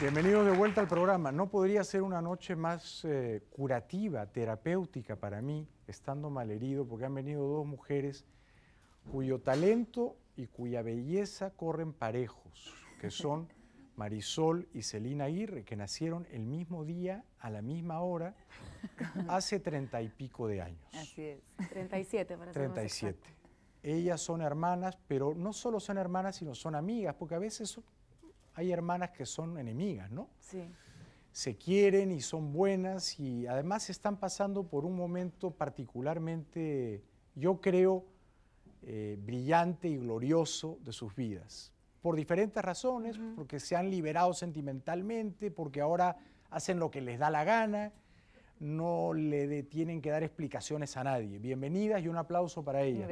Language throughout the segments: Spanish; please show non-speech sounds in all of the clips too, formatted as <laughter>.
bienvenidos de vuelta al programa. No podría ser una noche más eh, curativa, terapéutica para mí, estando malherido, porque han venido dos mujeres cuyo talento y cuya belleza corren parejos, que son Marisol y Celina Aguirre, que nacieron el mismo día, a la misma hora, hace treinta y pico de años. Así es, 37 para Treinta y siete. Ellas son hermanas, pero no solo son hermanas, sino son amigas, porque a veces hay hermanas que son enemigas, ¿no? Sí. Se quieren y son buenas y además están pasando por un momento particularmente, yo creo, eh, brillante y glorioso de sus vidas. Por diferentes razones, porque se han liberado sentimentalmente, porque ahora hacen lo que les da la gana, no le tienen que dar explicaciones a nadie. Bienvenidas y un aplauso para ellas.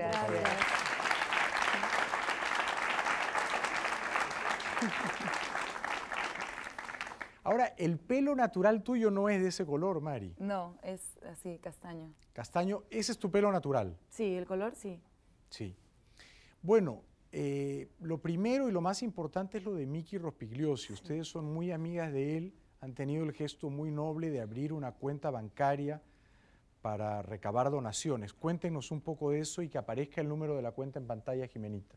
Ahora, el pelo natural tuyo no es de ese color, Mari. No, es así, castaño. Castaño, ese es tu pelo natural. Sí, el color sí. Sí. Bueno, eh, lo primero y lo más importante es lo de Miki Rospigliosi. Ustedes son muy amigas de él, han tenido el gesto muy noble de abrir una cuenta bancaria para recabar donaciones. Cuéntenos un poco de eso y que aparezca el número de la cuenta en pantalla, Jimenita.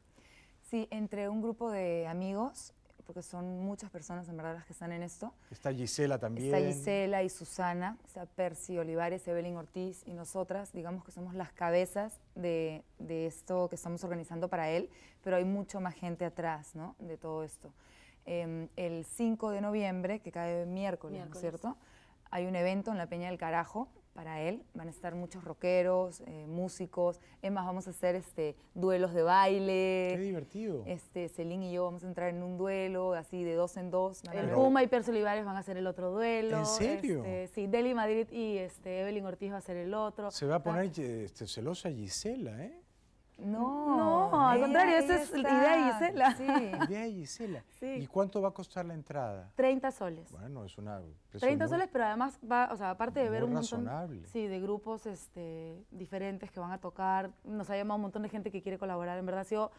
Sí, entre un grupo de amigos porque son muchas personas en verdad las que están en esto. Está Gisela también. Está Gisela y Susana, está Percy Olivares, Evelyn Ortiz y nosotras, digamos que somos las cabezas de, esto que estamos organizando para él, pero hay mucho más gente atrás ¿no? de todo esto. Em, el 5 de noviembre, que cae miércoles, miércoles. ¿no es cierto? Hay un evento en la Peña del Carajo, para él. Van a estar muchos rockeros, eh, músicos. Es más, vamos a hacer este, duelos de baile. Qué divertido. Este, Celine y yo vamos a entrar en un duelo, así de dos en dos. El Puma y Percy Olivares van a hacer el otro duelo. ¿En serio? Este, sí, Deli Madrid y este, Evelyn Ortiz va a hacer el otro. Se va a poner eh, este, celosa Gisela, ¿eh? No, no al contrario, esa es idea y Gisela. <laughs> Idea y ¿Y cuánto va a costar la entrada? 30 soles. Bueno, es una... 30 soles, pero además va, o sea, aparte de ver un sí, de grupos este, diferentes que van a tocar, nos ha llamado un montón de gente que quiere colaborar, en verdad ha sido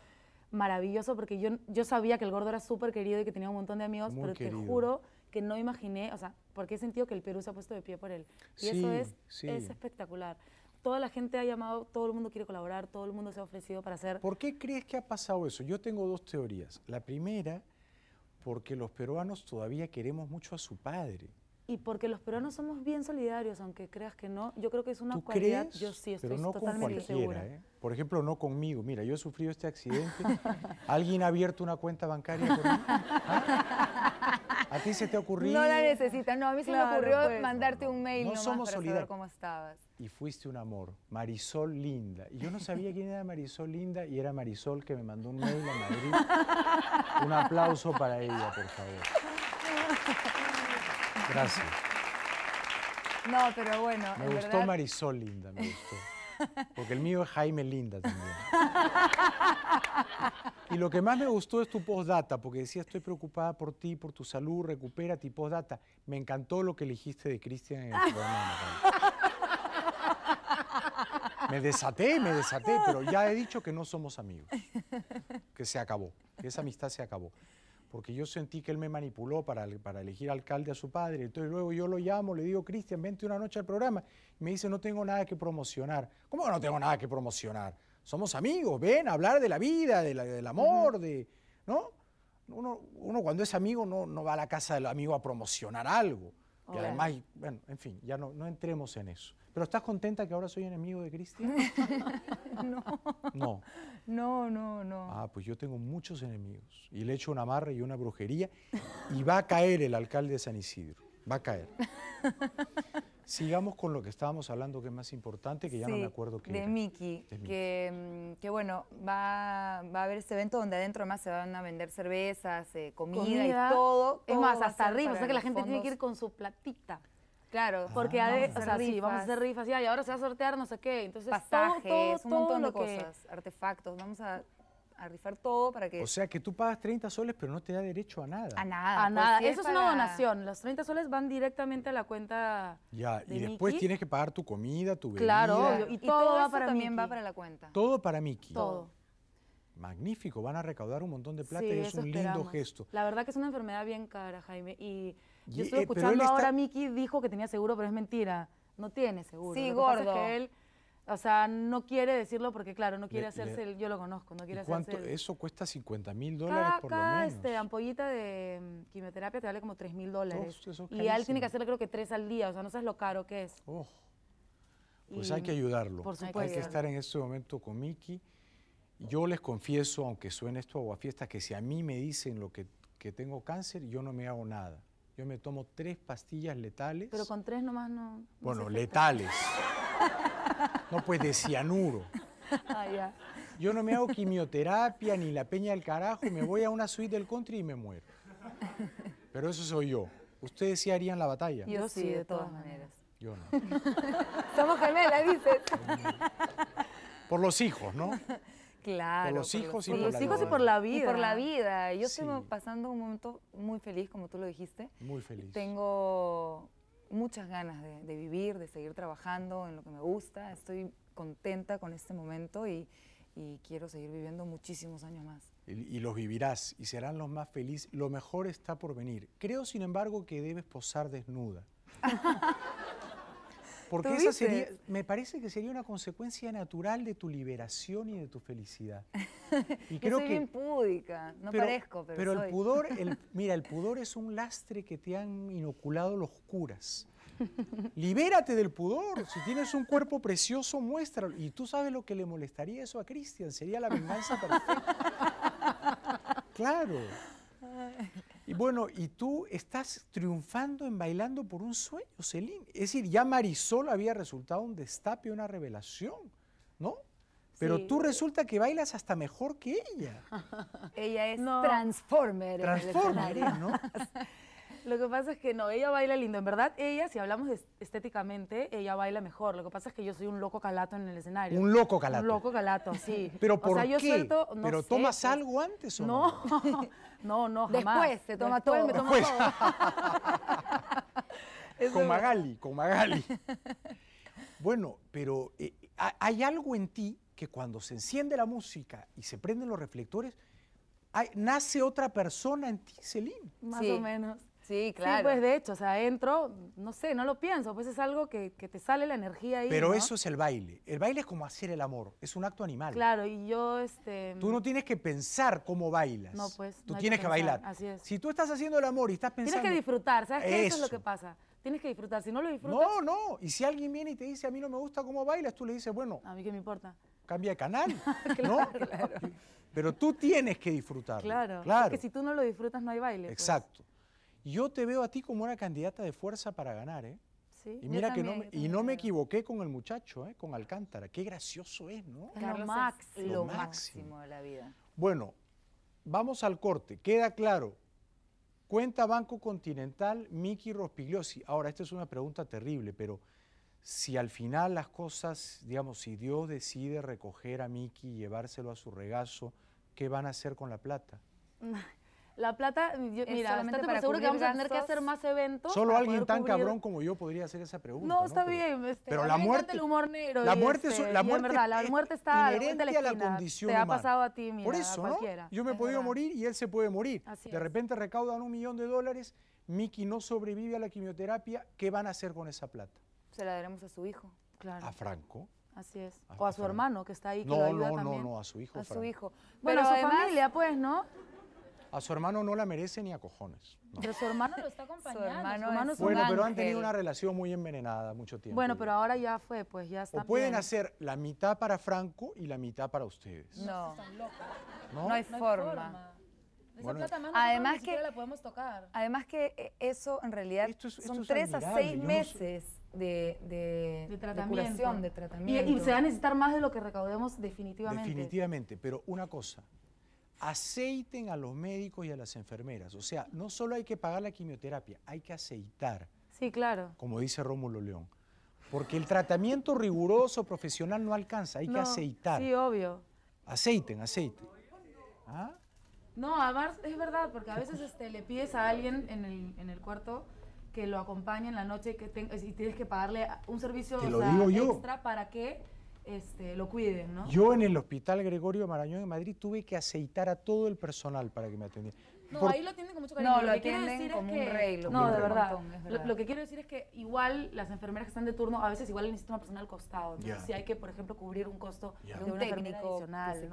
maravilloso porque yo, yo sabía que el gordo era súper querido y que tenía un montón de amigos, pero te juro que no imaginé, o sea, porque he sentido que el Perú se ha puesto de pie por él. Y eso es espectacular toda la gente ha llamado, todo el mundo quiere colaborar, todo el mundo se ha ofrecido para hacer. ¿Por qué crees que ha pasado eso? Yo tengo dos teorías. La primera, porque los peruanos todavía queremos mucho a su padre. Y porque los peruanos somos bien solidarios, aunque creas que no, yo creo que es una ¿Tú cualidad. Yo sí estoy Pero totalmente con ¿eh? segura. Por ejemplo, no conmigo. Mira, yo he sufrido este accidente. <laughs> ¿Alguien ha abierto una cuenta bancaria conmigo? <laughs> ¿A ti se te ocurrió? No la necesitas. No, a mí se me ocurrió pues. mandarte un mail. No para saber cómo estabas. Y fuiste un amor. Marisol Linda. Y yo no sabía quién era Marisol Linda y era Marisol que me mandó un mail a Madrid. <laughs> un aplauso para ella, por favor. Gracias. No, pero bueno. Me gustó Marisol Linda, me gustó. Porque el mío es Jaime Linda también. Y lo que más me gustó es tu postdata, porque decía, estoy preocupada por ti, por tu salud, recupera tu postdata. Me encantó lo que elegiste de Cristian en el <laughs> programa. Me desaté, me desaté, pero ya he dicho que no somos amigos. Que se acabó, que esa amistad se acabó porque yo sentí que él me manipuló para, para elegir alcalde a su padre. Entonces luego yo lo llamo, le digo, Cristian, vente una noche al programa. Y me dice, no tengo nada que promocionar. ¿Cómo no tengo nada que promocionar? Somos amigos, ven a hablar de la vida, del amor, de... ¿No? Uno, cuando es amigo no, no, va a la casa del amigo a promocionar algo. Y además, bueno, en fin, ya no entremos en eso. ¿Pero estás contenta que ahora soy enemigo de Cristian? <laughs> no. No. No, no, no. Ah, pues yo tengo muchos enemigos. Y le echo una amarre y una brujería. Y va a caer el alcalde de San Isidro. Va a caer. <laughs> Sigamos con lo que estábamos hablando, que es más importante, que ya no me acuerdo qué. De Miki, mm, que, bueno, va, a haber este evento donde adentro más se van a vender cervezas, eh, comida, y todo. Es más, hasta arriba, o sea que la gente tiene que ir con su platita. Claro. Ah, porque vamos a hacer rifas. y ahora se va a sortear no sé qué. Entonces, todo, un montón de cosas, artefactos, vamos a, rifar todo para que... O sea, que tú pagas 30 soles, pero no te da derecho a nada. A nada. Pues eso es, una donación. Los 30 soles van directamente a la cuenta Ya, y después tienes que pagar tu comida, tu bebida. Claro, y, y, todo, también va para la cuenta. Todo para Miki. Todo. Magnífico, van a recaudar un montón de plata y es un lindo gesto. La verdad que es una enfermedad bien cara, Jaime, y yo estoy eh, escuchando ahora, Miki dijo que tenía seguro, pero es mentira. No tiene seguro. Sí, gordo. él, o sea, no quiere decirlo porque, claro, no quiere hacerse, El, yo lo conozco, no quiere hacerse... El... Eso cuesta 50 mil dólares por lo menos. Este, ampollita de quimioterapia te vale como 3 mil dólares. Y él tiene que hacerle creo que tres al día, o sea, no sabes lo caro que es. Oh, pues hay que ayudarlo. Por supuesto. Hay que estar en este momento con Miki. Yo les confieso, aunque suene esto a fiesta, que si a mí me dicen lo que, que tengo cáncer, yo no me hago nada. Yo me tomo tres pastillas letales. Pero con tres nomás no. bueno, letales. no, pues de cianuro. <laughs> Ah, yo no me hago quimioterapia ni la peña del carajo, me voy a una suite del country y me muero. Pero eso soy yo. ¿Ustedes sí harían la batalla? Yo sí, de todas maneras. Yo no. <laughs> Somos gemelas, dices. Por los hijos, ¿no? Claro. Por los hijos, y, por la vida. Y por la vida. Yo estoy pasando un momento muy feliz, como tú lo dijiste. Muy feliz. Tengo muchas ganas de, vivir, de seguir trabajando en lo que me gusta. Estoy contenta con este momento y, quiero seguir viviendo muchísimos años más. Y, y, los vivirás y serán los más felices. Lo mejor está por venir. Creo, sin embargo, que debes posar desnuda. <laughs> Porque esa sería, me parece que sería una consecuencia natural de tu liberación y de tu felicidad. <laughs> Y creo soy bien púdica, no parezco, pero, pero el pudor, <laughs> mira, el pudor es un lastre que te han inoculado los curas. Libérate del pudor. Si tienes un cuerpo precioso, muéstralo. Y tú sabes lo que le molestaría eso a Cristian. Sería la venganza perfecta. <laughs> Claro. Y bueno, y tú estás triunfando en Bailando por un Sueño, Celine. Es decir, ya Marisol había resultado un destape, una revelación, ¿no? Pero tú resulta que bailas hasta mejor que ella. <laughs> ella es Transformer. Transformer, ¿no? <laughs> Lo que pasa es que no, ella baila lindo. En verdad, ella, si hablamos estéticamente, ella baila mejor. Lo que pasa es que yo soy un loco calato en el escenario. Un loco calato. Un loco calato, sí. <laughs> Pero por o sea, qué? Pero tomas pues, algo antes o no? <laughs> No, no, jamás. Después se toma todo. Me todo. <laughs> con Magali, con Magali. Bueno, pero eh, hay algo en ti que cuando se enciende la música y se prenden los reflectores, hay, nace otra persona en ti, Celine. Más o menos. Sí, claro. Sí, pues de hecho, o sea, entro, no sé, no lo pienso, pues es algo que, que te sale la energía ahí. Pero eso es el baile. El baile es como hacer el amor, es un acto animal. Claro, y yo, este. Tú no tienes que pensar cómo bailas. No, pues. Tú tienes que, bailar. Así es. Si tú estás haciendo el amor y estás pensando. Tienes que disfrutar, ¿sabes qué? Eso, es lo que pasa. Tienes que disfrutar. Si no lo disfrutas. No, no. Y si alguien viene y te dice, a mí no me gusta cómo bailas, tú le dices, bueno. A mí qué me importa. Cambia de canal. <laughs> ¿No? Claro. Pero tú tienes que disfrutar. Claro. Porque si tú no lo disfrutas, no hay baile. Pues. Exacto yo te veo a ti como una candidata de fuerza para ganar, ¿eh? Sí, y mira que no, me, y no me equivoqué con el muchacho, ¿eh? con Alcántara. Qué gracioso es, ¿no? lo máximo. de la vida. Bueno, vamos al corte. Queda claro. Cuenta Banco Continental Miki Rospigliosi. Ahora, esta es una pregunta terrible, pero si al final las cosas, digamos, si Dios decide recoger a Miki y llevárselo a su regazo, ¿qué van a hacer con la plata? <laughs> La plata, mira, lamentablemente seguro que vamos a tener que hacer más eventos. Solo alguien tan cabrón como yo podría hacer esa pregunta. No, está bien. Este, pero la muerte. El humor negro. La muerte, este, la muerte la muerte está inherente a la, esquina, condición Te ha pasado a ti, mira, Por eso, ¿no? Yo me he podido morir y él se puede morir. de repente recaudan un millón de dólares, Miki no sobrevive a la quimioterapia. ¿Qué van a hacer con esa plata? Se la daremos a su hijo. Claro. A Franco. Así es. Ah, o a su hermano que está ahí. Que no, lo ayuda no, no, no, a su hijo. A su hijo. Bueno, a su familia, pues, ¿no? A su hermano no la merece ni a cojones. Pero su hermano lo está acompañando. bueno, pero han tenido una relación muy envenenada mucho tiempo. Bueno, pero ahora ya fue, pues ya está. O pueden hacer la mitad para Franco y la mitad para ustedes. No. No, no hay forma. además que Además eh, que eso en realidad son tres a seis meses de, de, tratamiento. De tratamiento. y, se va a necesitar más de lo que recaudemos definitivamente. Definitivamente, pero una cosa, aceiten a los médicos y a las enfermeras. O sea, no solo hay que pagar la quimioterapia, hay que aceitar. Sí, claro. Como dice Rómulo León. Porque el tratamiento riguroso profesional no alcanza, hay que aceitar. Sí, obvio. Aceiten, aceiten. ¿Ah? No, además es verdad, porque a veces este, le pides a alguien en el, en el cuarto que lo acompañe en la noche y, que tienes que pagarle un servicio extra para que este, lo cuiden, ¿no? Yo en el Hospital Gregorio Marañón de Madrid tuve que aceitar a todo el personal para que me atendiera. No, ahí lo atienden con mucho cariño. No, lo, lo atienden como que... un rey. no, de verdad. Lo, que quiero decir es que igual las enfermeras que están de turno, a veces igual necesitan una persona al costado. Si hay que, por ejemplo, cubrir un costo de un técnico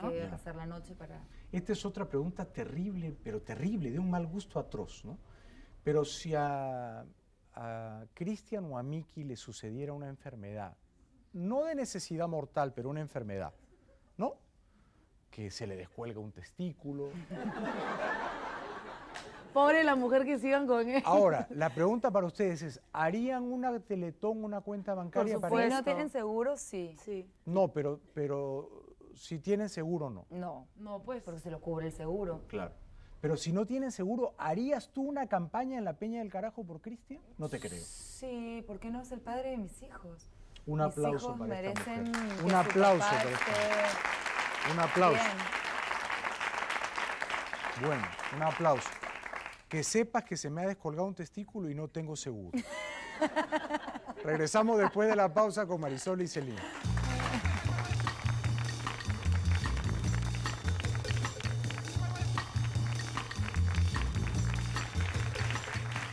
que pasar la noche para... Esta es otra pregunta terrible, pero terrible, de un mal gusto atroz, ¿no? Pero si a, a Cristian o a Miki le sucediera una enfermedad no de necesidad mortal, pero una enfermedad, ¿no? Que se le descuelga un testículo. <laughs> Pobre la mujer que sigan con él. Ahora, <laughs> la pregunta para ustedes es, ¿harían una teletón, una cuenta bancaria para para Si no tienen seguro, sí. sí. No, pero, pero si tienen seguro, no. No, no, pues. Porque se lo cubre el seguro. Claro. Pero si no tienen seguro, ¿harías tú una campaña en la Peña del Carajo por Cristian? No te creo. Sí, porque no es el padre de mis hijos. Un aplauso para esta mujer. Un aplauso para Un aplauso. Bueno, un aplauso. Que sepas que se me ha descolgado un testículo y no tengo seguro. <laughs> Regresamos después de la pausa con Marisol y Celina.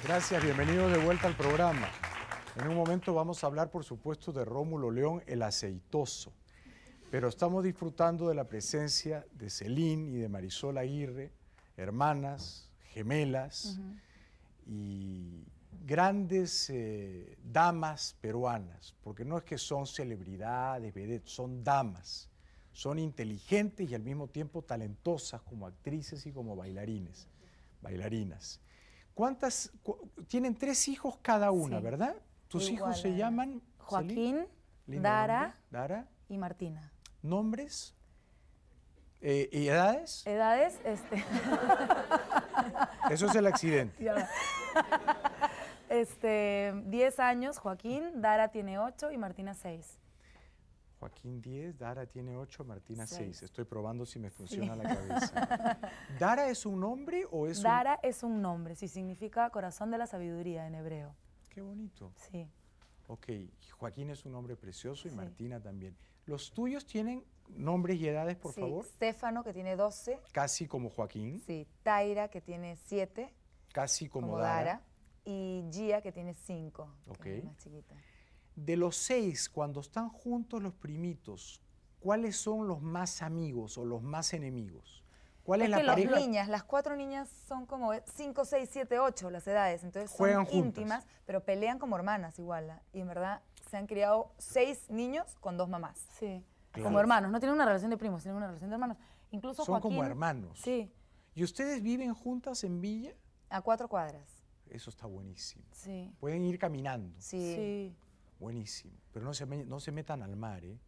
Gracias, bienvenidos de vuelta al programa. En un momento vamos a hablar, por supuesto, de Rómulo León, el aceitoso. Pero estamos disfrutando de la presencia de Celín y de Marisol Aguirre, hermanas, gemelas y grandes eh, damas peruanas, porque no es que son celebridades, son damas. Son inteligentes y al mismo tiempo talentosas como actrices y como bailarines, bailarinas. ¿Cuántas? tienen tres hijos cada una, ¿verdad? Tus hijos se llaman Joaquín, Dara, y Martina. ¿Nombres? ¿Y eh, edades? Edades, este. <laughs> Eso es el accidente. Este, diez Este, 10 años, Joaquín, Dara tiene ocho y Martina 6. Joaquín 10, Dara tiene ocho, Martina 6. Estoy probando si me funciona la <laughs> cabeza. ¿Dara es un nombre o es Dara un...? Dara es un nombre, si significa corazón de la sabiduría en hebreo. Qué bonito. Sí. Ok, Joaquín es un hombre precioso y Martina también. ¿Los tuyos tienen nombres y edades, por sí. favor? Stefano, que tiene 12. Casi como Joaquín. Sí, Taira, que tiene 7. Casi como, Dara. Y Gia, que tiene 5. Ok. De los seis, cuando están juntos los primitos, ¿cuáles son los más amigos o los más enemigos? ¿Cuál es, Las niñas, las cuatro niñas son como 5, 6, 7, 8 las edades, entonces Juegan son íntimas, pero pelean como hermanas igual. ¿ah? Y en verdad se han criado seis niños con dos mamás. Sí, como hermanos, no tienen una relación de primos, tienen una relación de hermanos. Incluso son como hermanos. Sí. ¿Y ustedes viven juntas en Villa? A cuatro cuadras. Eso está buenísimo. Sí. Pueden ir caminando. Sí. Buenísimo. Pero no se, no se metan al mar, ¿eh?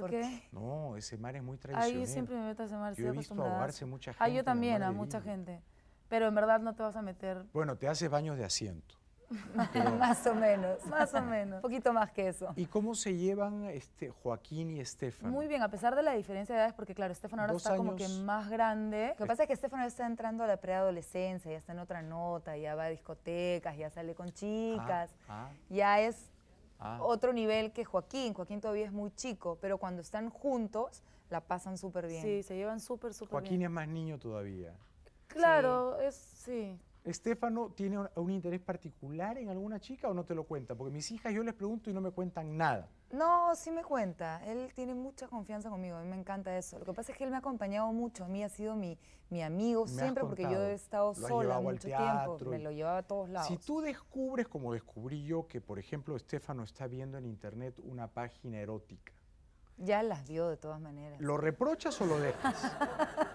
¿Por, qué? No, ese mar es muy traicionero. Ahí siempre me meto a ese mar. Yo he visto ahogarse mucha gente. Ah, yo también, a mucha gente. Pero en verdad no te vas a meter. Bueno, te haces baños de asiento. <laughs> más o menos, <laughs> más o menos. Un poquito más que eso. ¿Y cómo se llevan este, Joaquín y Estefan? Muy bien, a pesar de la diferencia de edades, porque claro, Estefan ahora está como que más grande. Lo que pasa es que Estefan está entrando a la preadolescencia, ya está en otra nota, ya va a discotecas, ya sale con chicas, ah, ah. ya es Ah. Otro nivel que Joaquín. Joaquín todavía es muy chico, pero cuando están juntos la pasan súper bien. Sí, se llevan súper, súper bien. Joaquín es más niño todavía. Claro, sí. es sí. ¿Estefano tiene un interés particular en alguna chica o no te lo cuenta? Porque mis hijas yo les pregunto y no me cuentan nada. No, sí me cuenta. Él tiene mucha confianza conmigo. A mí me encanta eso. Lo que pasa es que él me ha acompañado mucho. A mí ha sido mi, mi amigo siempre porque yo he estado sola mucho tiempo. Me lo llevaba a todos lados. Si tú descubres, como descubrí yo, que por ejemplo Estefano está viendo en internet una página erótica. Ya las vio de todas maneras. ¿Lo reprochas o lo dejas?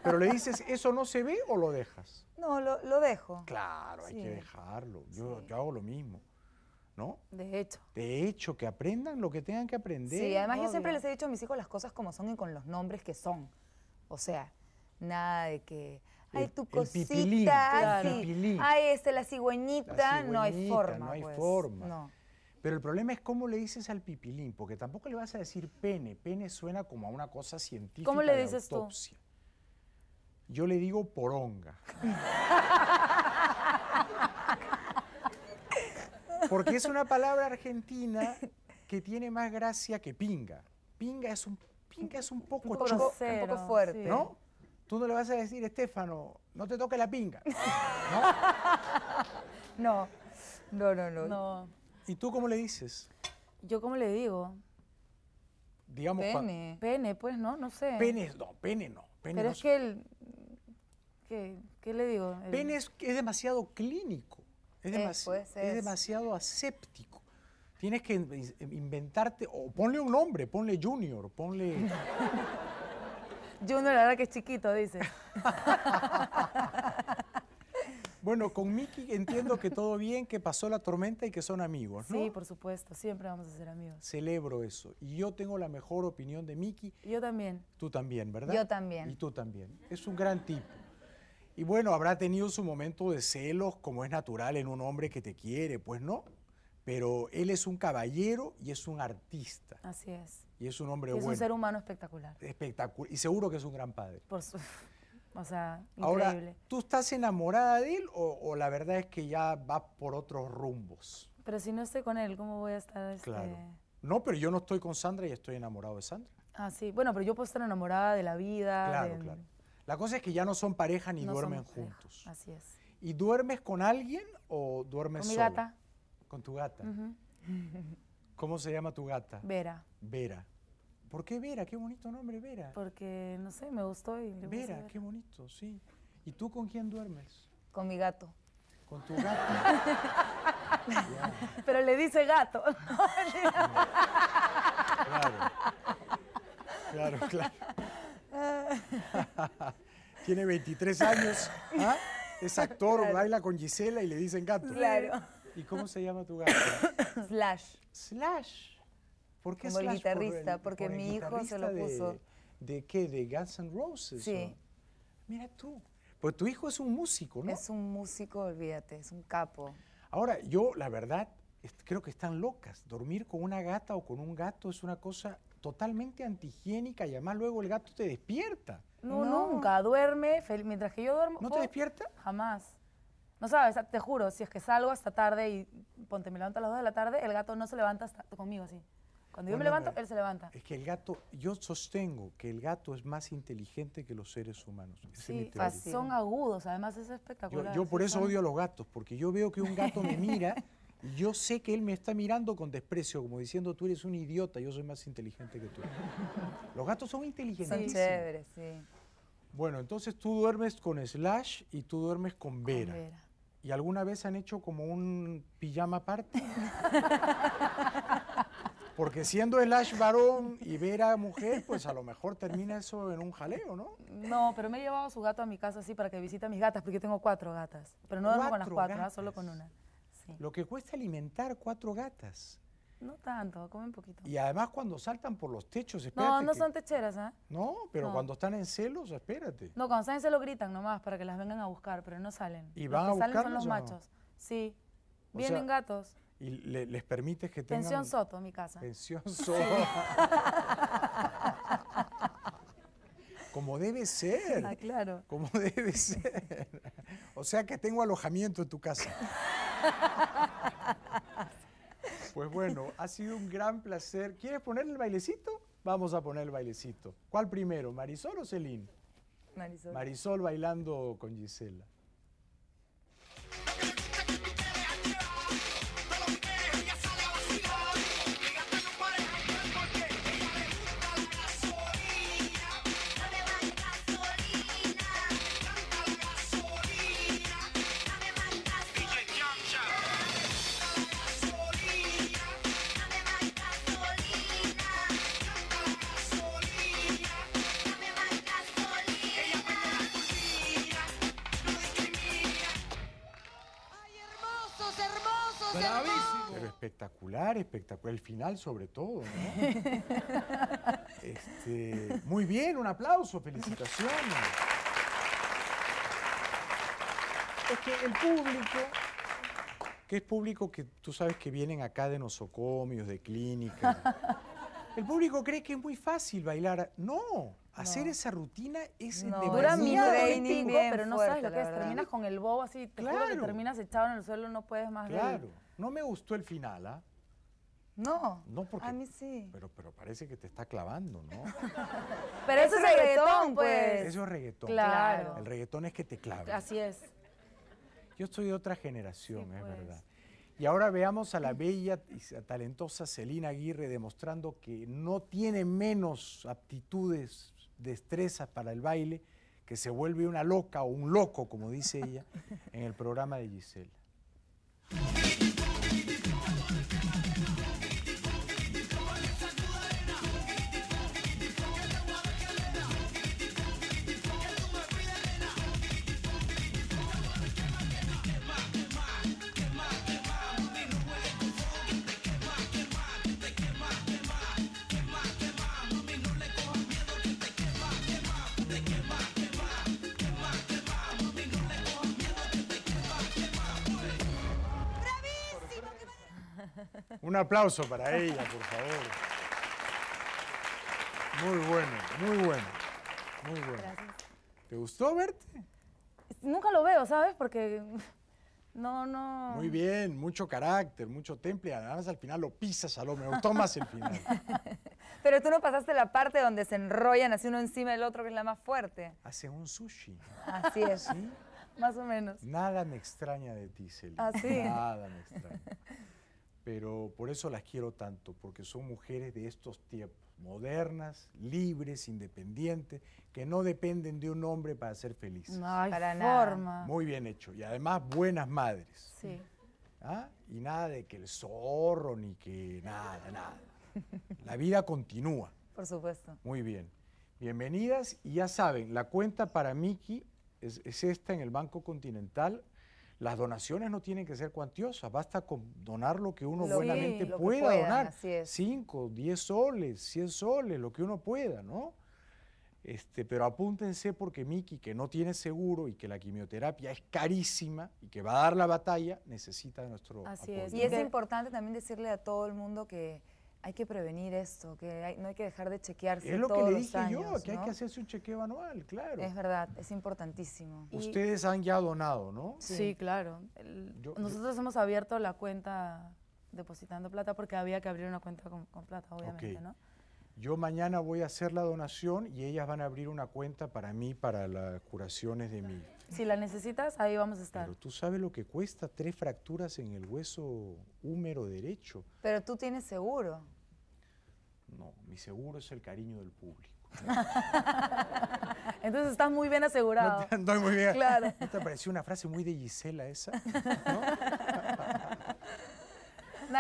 Pero le dices, ¿eso no se ve o lo dejas? No, lo, dejo. Claro, hay que dejarlo. Yo, yo hago lo mismo. De hecho. De hecho, que aprendan lo que tengan que aprender. Sí, además yo siempre les he dicho a mis hijos las cosas como son y con los nombres que son. O sea, nada de que, ay, tu cosita, pipilín, ay, este, la cigüeñita. no hay forma. No hay pues. forma. No. Pero el problema es cómo le dices al pipilín, porque tampoco le vas a decir pene. Pene suena como a una cosa científica. ¿Cómo le dices tú? Yo le digo poronga. <laughs> Porque es una palabra argentina que tiene más gracia que pinga. Pinga es un, pinga es un poco, un un poco fuerte. ¿No? Tú no le vas a decir, Estefano, no te toques la pinga. <laughs> ¿No? no, no, no, no. y tú cómo le dices? Yo cómo le digo. Digamos pene. Pene, pues no, no sé. Pene, no, pene no. Pero es que el... ¿qué, le digo? Pene es demasiado clínico. Es, eh, demasiado aséptico. Tienes que inventarte, o ponle un nombre, ponle Junior, ponle... <laughs> Junior, la verdad que es chiquito, dice. <laughs> bueno, con Miki entiendo que todo bien, que pasó la tormenta y que son amigos, ¿no? Sí, por supuesto, siempre vamos a ser amigos. Celebro eso. Y yo tengo la mejor opinión de Miki. Yo también. Tú también, ¿verdad? Yo también. Y tú también. Es un gran tipo. Y bueno, habrá tenido su momento de celos, como es natural en un hombre que te quiere, pues no. Pero él es un caballero y es un artista. Así es. Y es un hombre y es bueno. Es un ser humano espectacular. Espectacular. Y seguro que es un gran padre. Por su... O sea, increíble. ¿tú estás enamorada de él o, la verdad es que ya vas por otros rumbos? Pero si no estoy con él, ¿cómo voy a estar? Este? Claro. No, pero yo no estoy con Sandra y estoy enamorado de Sandra. Ah, sí. Bueno, pero yo puedo estar enamorada de la vida. Claro, claro. La cosa es que ya no son pareja ni duermen juntos. Así es. ¿Y duermes con alguien o duermes solo? Con mi gata. Con tu gata. <laughs> ¿Cómo se llama tu gata? Vera. Vera. ¿Por qué Vera? Qué bonito nombre, Vera. Porque, no sé, me gustó y... Le Vera, Vera, qué bonito, sí. ¿Y tú con quién duermes? Con mi gato. Con tu gato. <laughs> Pero le dice gato. <laughs> claro. Claro, claro. <laughs> Tiene 23 años, ¿ah? es actor, baila con Gisela y le dicen gato. Claro. ¿Y cómo se llama tu gato? Slash. Slash. ¿Por qué Como guitarrista, porque mi hijo se lo puso. De, qué? ¿De Guns N' Roses? Sí. Mira tú. Pues tu hijo es un músico, ¿no? Es un músico, olvídate, es un capo. Ahora, yo la verdad creo que están locas. Dormir con una gata o con un gato es una cosa totalmente antihigiénica y además luego el gato te despierta. No, nunca, duerme, mientras que yo duermo. ¿No te oh, despierta? Jamás. No sabes, ah, te juro, si es que salgo hasta tarde y ponte, me levanto a las 2 de la tarde, el gato no se levanta hasta conmigo así. Cuando yo me levanto, él se levanta. Es que el gato, yo sostengo que el gato es más inteligente que los seres humanos. Sí, son agudos, además es espectacular. Yo, por eso odio a los gatos, porque yo veo que un gato me mira <laughs> Yo sé que él me está mirando con desprecio, como diciendo, tú eres un idiota, yo soy más inteligente que tú. Los gatos son inteligentes. Son chéveres, sí. Bueno, entonces tú duermes con Slash y tú duermes con Vera. ¿Y alguna vez han hecho como un pijama aparte? <laughs> Porque siendo Slash varón y Vera mujer, pues a lo mejor termina eso en un jaleo, ¿no? No, pero me he llevado a su gato a mi casa así para que visite a mis gatas, porque yo tengo cuatro gatas. Pero no duermo con las cuatro, ah, solo con una. Lo que cuesta alimentar cuatro gatas. No tanto, comen poquito. Y además cuando saltan por los techos, espérate. No, no son techeras, ¿eh? No, pero cuando están en celos, espérate. No, cuando están en celos gritan nomás para que las vengan a buscar, pero no salen. ¿Y van los a salen los machos. Sí. Vienen gatos. ¿Y les permites que tengan...? Pensión Soto, mi casa. Pensión Soto. <laughs> Como debe ser. Ah, claro. Como debe ser. O sea que tengo alojamiento en tu casa. <laughs> <laughs> Pues bueno, ha sido un gran placer. ¿Quieres poner el bailecito? Vamos a poner el bailecito. ¿Cuál primero, Marisol o Celine? Marisol. Marisol bailando con Gisela. espectacular, el final sobre todo. Este, muy bien, un aplauso, felicitaciones. Es que el público, que es público que tú sabes que vienen acá de nosocomios, de clínicas, el público cree que es muy fácil bailar. No, hacer esa rutina es no, Dura mi pero no sabes lo que es. Terminas con el bobo así, claro. terminas echado en el suelo, no puedes más. Claro. No me gustó el final, ¿ah? No, no porque, a mí sí. Pero, pero parece que te está clavando, ¿no? <laughs> pero eso, es reggaetón, pues. pues. Eso es reggaetón. Claro. El reggaetón es que te clave. Así es. Yo estoy de otra generación, es pues. verdad. Y ahora veamos a la bella y talentosa Celina Aguirre demostrando que no tiene menos aptitudes, destrezas para el baile, que se vuelve una loca o un loco, como dice ella, <laughs> en el programa de Gisela. Un aplauso para ella, por favor. Muy bueno, muy bueno, muy bueno. ¿Te gustó verte? Nunca lo veo, ¿sabes? Porque no, no. Muy bien, mucho carácter, mucho temple. Además, al final lo pisas a hombre, lo tomas el final. <laughs> Pero tú no pasaste la parte donde se enrollan así uno encima del otro, que es la más fuerte. Hace un sushi. Así es. Más o menos. Nada me extraña de ti, Celia. Así. Ah, Nada me extraña. <laughs> pero por eso las quiero tanto, porque son mujeres de estos tiempos, modernas, libres, independientes, que no dependen de un hombre para ser felices. No para Nada. Muy bien hecho. Y además buenas madres. Sí. ¿Ah? Y nada de que el zorro, ni que nada, nada. La vida continúa. Por supuesto. Muy bien. Bienvenidas y ya saben, la cuenta para Miki es, es esta en el Banco Continental. Las donaciones no tienen que ser cuantiosas, basta con donar lo que uno buenamente pueda, donar. Cinco, diez soles, cien soles, lo que uno pueda, ¿no? Este, pero apúntense porque Miki, que no tiene seguro y que la quimioterapia es carísima y que va a dar la batalla, necesita nuestro Así Es. Y es importante también decirle a todo el mundo que hay que prevenir esto, que no hay que dejar de chequearse. Es lo que le dije yo, que hay que hacerse un chequeo anual, claro. Es verdad, es importantísimo. Ustedes han ya donado, ¿no? Sí, claro. nosotros hemos abierto la cuenta depositando plata porque había que abrir una cuenta con, plata, obviamente, ¿no? Yo mañana voy a hacer la donación y ellas van a abrir una cuenta para mí, para las curaciones de mí. Si la necesitas, ahí vamos a estar. Pero tú sabes lo que cuesta tres fracturas en el hueso húmero derecho. Pero tú tienes seguro. No, mi seguro es el cariño del público. <laughs> Entonces estás muy bien asegurado. No, <laughs> muy bien. Claro. te pareció una frase muy de Gisela esa? ¿No?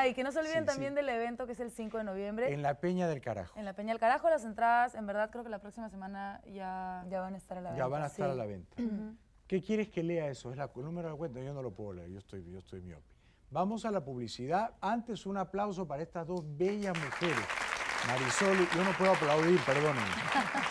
Y que no se olviden también del evento que es el 5 de noviembre. En la Peña del Carajo. En la Peña del Carajo, las entradas, en verdad, creo que la próxima semana ya, ya van a estar a la venta. Ya van a estar a la venta. ¿Qué quieres que lea eso? Es la, el número de cuenta, yo no lo puedo leer, yo estoy, yo estoy miope. Vamos a la publicidad. Antes un aplauso para estas dos bellas mujeres. Marisol, yo no puedo aplaudir, perdónenme.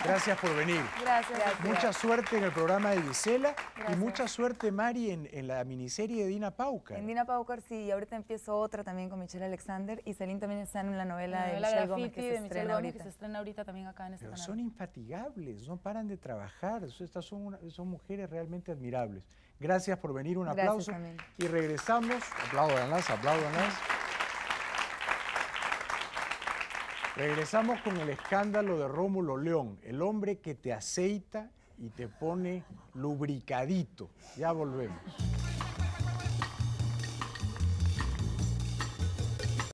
Gracias por venir. Gracias. Mucha suerte en el programa de Gisela y mucha suerte, Mari, en, la miniserie de Dina Paucar. En Dina Paucar, sí, y ahorita empiezo otra también con Michelle Alexander y Selin también está en la novela, de Michelle que se, de Michelle ahorita. que se estrena ahorita también acá en este Pero son infatigables, no paran de trabajar. Estas son, mujeres realmente admirables. Gracias por venir, un aplauso. Y regresamos. Aplaudanlas, aplaudanlas. Regresamos con el escándalo de Rómulo León, el hombre que te aceita y te pone lubricadito. Ya volvemos.